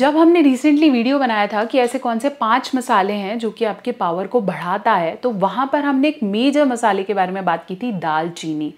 जब हमने recently video बनाया था कि ऐसे कौन से पांच मसाले हैं जो कि आपके पावर को बढ़ाता है तो वहाँ पर हमने एक मेजर मसाले के बारे में बात की थी दालचीनी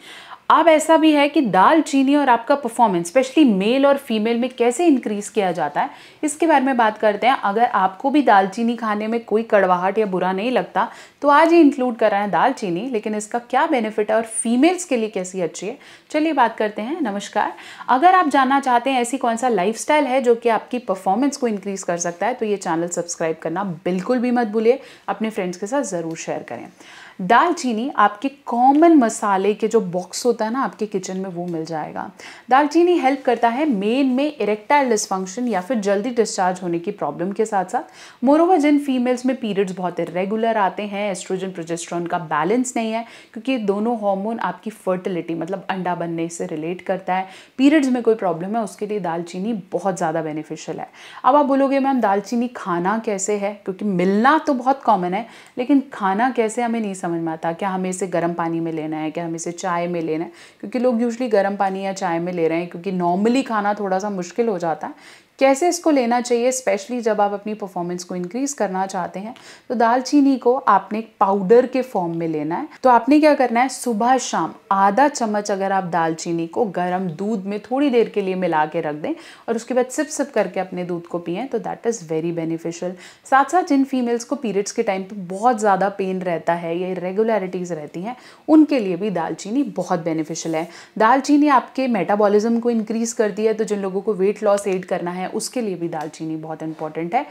अब ऐसा भी है कि दालचीनी और आपका परफॉर्मेंस स्पेशली मेल और फीमेल में कैसे इंक्रीज़ किया जाता है इसके बारे में बात करते हैं अगर आपको भी दालचीनी खाने में कोई कड़वाहट या बुरा नहीं लगता तो आज ही इंक्लूड करा दाल दालचीनी लेकिन इसका क्या बेनिफिट है और फीमेल्स के लिए कैसी अच्छी है चलिए बात करते हैं नमस्कार अगर आप जानना चाहते हैं ऐसी कौन सा लाइफ है जो कि आपकी परफॉर्मेंस को इंक्रीज़ कर सकता है तो ये चैनल सब्सक्राइब करना बिल्कुल भी मत भूलिए अपने फ्रेंड्स के साथ ज़रूर शेयर करें दालचीनी आपके कॉमन मसाले के जो बॉक्स होता है ना आपके किचन में वो मिल जाएगा दालचीनी हेल्प करता है मेन में इरेक्टाइल डिसफंक्शन या फिर जल्दी डिस्चार्ज होने की प्रॉब्लम के साथ साथ मोरोवर जिन फीमेल्स में पीरियड्स बहुत रेगुलर आते हैं एस्ट्रोजन प्रोजेस्ट्रॉन का बैलेंस नहीं है क्योंकि दोनों हॉर्मोन आपकी फर्टिलिटी मतलब अंडा बनने से रिलेट करता है पीरियड्स में कोई प्रॉब्लम है उसके लिए दालचीनी बहुत ज़्यादा बेनिफिशियल है अब आप बोलोगे मैम दालचीनी खाना कैसे है क्योंकि मिलना तो बहुत कॉमन है लेकिन खाना कैसे हमें नहीं समझ में आता क्या हमें इसे गर्म पानी में लेना है क्या हमें इसे चाय में लेना है क्योंकि लोग यूजली गर्म पानी या चाय में ले रहे हैं क्योंकि नॉर्मली खाना थोड़ा सा मुश्किल हो जाता है कैसे इसको लेना चाहिए स्पेशली जब आप अपनी परफॉर्मेंस को इंक्रीज करना चाहते हैं तो दालचीनी को आपने पाउडर के फॉर्म में लेना है तो आपने क्या करना है सुबह शाम आधा चम्मच अगर आप दालचीनी को गर्म दूध में थोड़ी देर के लिए मिला के रख दें और उसके बाद सिप सिप करके अपने दूध को पिए तो दैट इज़ वेरी बेनिफिशियल साथ साथ जिन फीमेल्स को पीरियड्स के टाइम पर बहुत ज़्यादा पेन रहता है या इरेगुलरिटीज़ रहती हैं उनके लिए भी दालचीनी बहुत बेनिफिशियल है दालचीनी आपके मेटाबॉलिज्म को इंक्रीज़ करती है तो जिन लोगों को वेट लॉस एड करना है है उसके लिए भी दालचीनी बहुत इंपॉर्टेंट है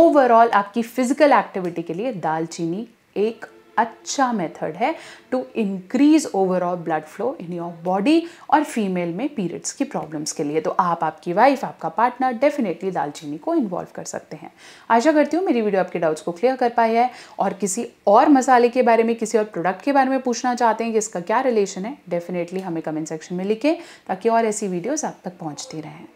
ओवरऑल आपकी फिजिकल एक्टिविटी के लिए दालचीनी एक अच्छा मेथड है to increase overall blood flow in your body और फीमेल में पीरियड्स की प्रॉब्लम्स के लिए तो आप आपकी वाइफ आपका पार्टनर डेफिनेटली दालचीनी को इन्वॉल्व कर सकते हैं आशा करती हूँ मेरी वीडियो आपके डाउट्स को क्लियर कर पाई है और किसी और मसाले के बारे में किसी और प्रोडक्ट के बारे में पूछना चाहते हैं कि इसका क्या रिलेशन है डेफिनेटली हमें कमेंट सेक्शन में लिखें ताकि और ऐसी वीडियोज़ आप तक पहुँचती रहें